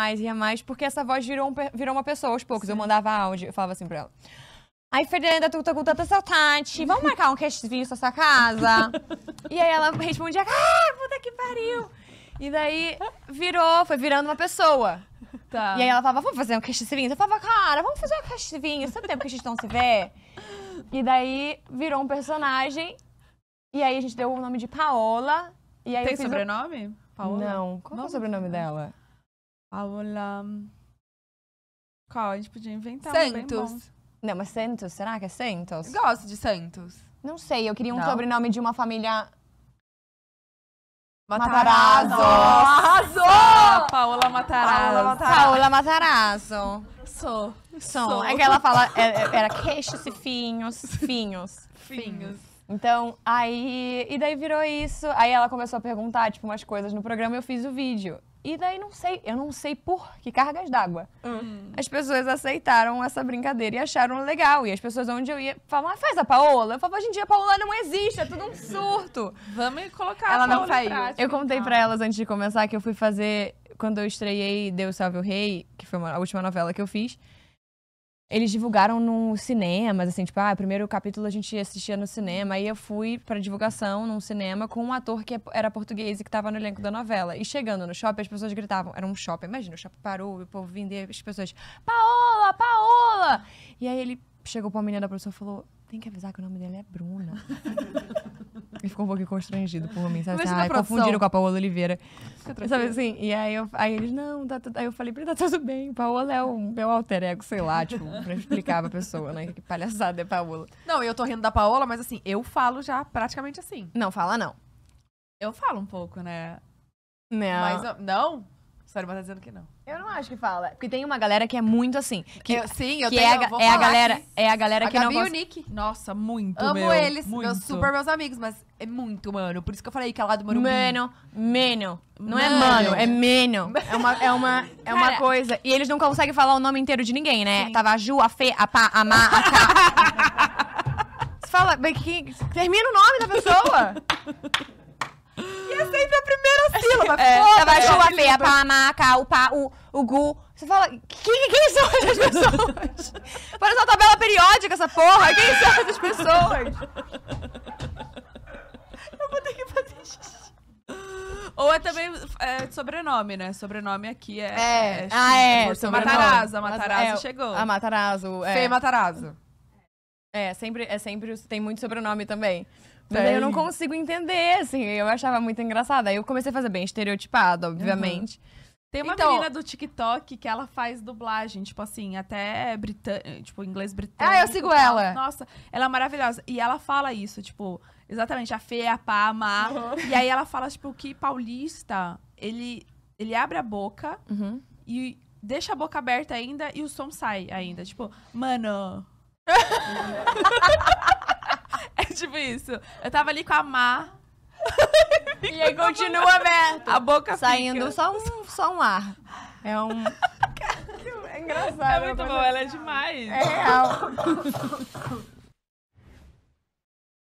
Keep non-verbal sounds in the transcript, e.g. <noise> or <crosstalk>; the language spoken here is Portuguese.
mais, ria mais, porque essa voz virou, um, virou uma pessoa aos poucos. Sim. Eu mandava áudio, eu falava assim pra ela. Aí, Fernanda, tu tá com tanta saudade. Vamos marcar um cast visto essa casa? e aí ela respondia, ah, puta que pariu. E daí virou, foi virando uma pessoa. Tá. E aí ela falava, vamos fazer um cast vinho. Eu falava, cara, vamos fazer um cast vinho. Sabe tempo que a gente não se vê? E daí virou um personagem. E aí a gente deu o nome de Paola. E aí Tem sobrenome? Um... Paola? Não. Qual é o sobrenome dela? Paula, Qual? A gente podia inventar Santos. Um não, mas Santos, será que é Santos? Eu gosto de Santos. Não sei, eu queria um não. sobrenome de uma família. Matarazzo! Matarazzo! Paola Matarazzo. Paola Matarazzo. Sou. Sou. Sou. É que ela fala. É, é, era queixos e finhos. Finhos. Finhos. Então, aí. E daí virou isso. Aí ela começou a perguntar, tipo, umas coisas no programa e eu fiz o vídeo. E daí não sei, eu não sei por que cargas d'água. Uhum. As pessoas aceitaram essa brincadeira e acharam legal. E as pessoas onde eu ia falavam, ah, faz a Paola. Eu falava, hoje em dia a Paola não existe, é tudo um surto. Vamos colocar Ela a Paola não saiu. eu contei então. para elas antes de começar que eu fui fazer, quando eu estreiei Deus Salve o Rei, que foi uma, a última novela que eu fiz, eles divulgaram no cinema, assim, tipo, ah, o primeiro capítulo a gente assistia no cinema, aí eu fui pra divulgação num cinema com um ator que é, era português e que tava no elenco da novela. E chegando no shopping, as pessoas gritavam, era um shopping, imagina, o shopping parou, o povo vender as pessoas, Paola, Paola! E aí ele chegou pra uma menina da produção e falou, tem que avisar que o nome dele é Bruna. <laughs> Ele ficou um pouco constrangido por mim, sabe? Assim, ah, confundiram com a Paola Oliveira. Sabe assim? E aí, eu, aí eles, não, tá tudo. Aí eu falei tá tudo bem. Paola é o meu alter ego, sei lá, tipo, pra explicar pra pessoa, né? Que palhaçada é Paola. Não, eu tô rindo da Paola, mas assim, eu falo já praticamente assim. Não, fala não. Eu falo um pouco, né? Não. Mas não? Sério, mas tá dizendo que não. Eu não acho que fala. Porque tem uma galera que é muito assim. Que, eu, sim, eu que tenho, é, a, eu é a galera, que... é a galera a que Gabi não gosta. e o Nick. Nossa, muito, Amo meu, eles. Muito. Meus super meus amigos, mas é muito, mano. Por isso que eu falei que é lá do Morumbi. Mano, menos, Não é mano, é menos. É uma, é uma, é uma coisa. E eles não conseguem falar o nome inteiro de ninguém, né? Sim. Tava a Ju, a Fê, a Pá, a Má, a Ká. <laughs> Você fala, mas que, termina o nome da pessoa. E é sempre a primeira sílaba. É, foda, tava a Ju, a Fê, a Pá, a Má, a Ká, o Pá, o, o Gu. Você fala, quem são essas pessoas? Parece <laughs> uma tabela periódica essa porra. Quem são essas pessoas? Ou é também é, sobrenome, né? Sobrenome aqui é. É, é ah, é. Tipo, Matarazzo. Matarazzo, Matarazzo é, chegou. A Matarazzo. É. Fê Matarazzo. É, sempre, é sempre. Tem muito sobrenome também. Mas aí eu não consigo entender, assim. Eu achava muito engraçado. Aí eu comecei a fazer bem estereotipado, obviamente. Uhum. Tem uma então, menina do TikTok que ela faz dublagem, tipo assim, até britânico, tipo inglês britânico. Ah, eu sigo ela. Nossa, ela é maravilhosa. E ela fala isso, tipo, exatamente, a feia, a pá, a má. Uhum. E aí ela fala, tipo, que paulista, ele, ele abre a boca uhum. e deixa a boca aberta ainda e o som sai ainda. Tipo, mano... <laughs> é tipo isso. Eu tava ali com a má e aí continua aberto. A boca Saindo fica. só um, só um ar. É um... É engraçado. É muito né? bom, ela é demais. É real. <laughs>